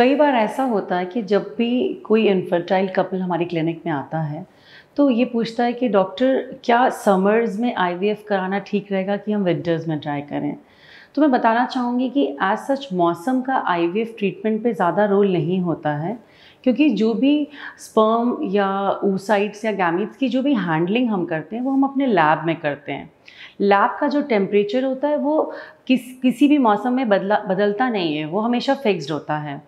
कई बार ऐसा होता है कि जब भी कोई इन्फर्टाइल कपल हमारी क्लिनिक में आता है तो ये पूछता है कि डॉक्टर क्या समर्स में आई कराना ठीक रहेगा कि हम विंटर्स में ट्राई करें तो मैं बताना चाहूँगी कि एज सच मौसम का आई ट्रीटमेंट पे ज़्यादा रोल नहीं होता है क्योंकि जो भी स्पर्म या ऊसाइट्स या गैमिट्स की जो भी हैंडलिंग हम करते हैं वो हम अपने लैब में करते हैं लैब का जो टेम्परेचर होता है वो किस किसी भी मौसम में बदला बदलता नहीं है वो हमेशा फिक्स्ड होता है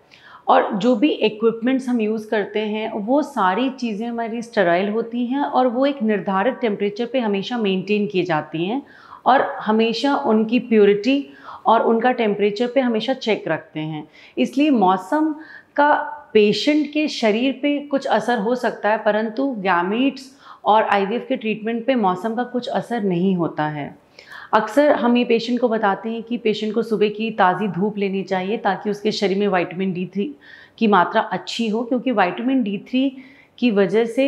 और जो भी इक्विपमेंट्स हम यूज़ करते हैं वो सारी चीज़ें हमारी स्टराइल होती हैं और वो एक निर्धारित टेम्परेचर पे हमेशा मेंटेन की जाती हैं और हमेशा उनकी प्योरिटी और उनका टेम्परेचर पे हमेशा चेक रखते हैं इसलिए मौसम का पेशेंट के शरीर पे कुछ असर हो सकता है परंतु गैमिट्स और आईवीएफ के ट्रीटमेंट पे मौसम का कुछ असर नहीं होता है अक्सर हम ये पेशेंट को बताते हैं कि पेशेंट को सुबह की ताज़ी धूप लेनी चाहिए ताकि उसके शरीर में वाइटमिन डी थ्री की मात्रा अच्छी हो क्योंकि वाइटमिन डी थ्री की वजह से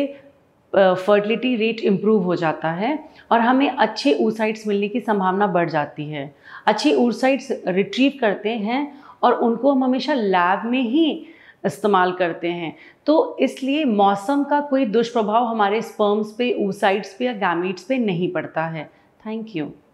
फर्टिलिटी रेट इम्प्रूव हो जाता है और हमें अच्छे ऊसाइट्स मिलने की संभावना बढ़ जाती है अच्छे ऊसाइट्स रिट्रीव करते हैं और उनको हम हमेशा लैब में ही इस्तेमाल करते हैं तो इसलिए मौसम का कोई दुष्प्रभाव हमारे स्पर्म्स पे ऊसाइट्स पे या गैमिट्स पे नहीं पड़ता है थैंक यू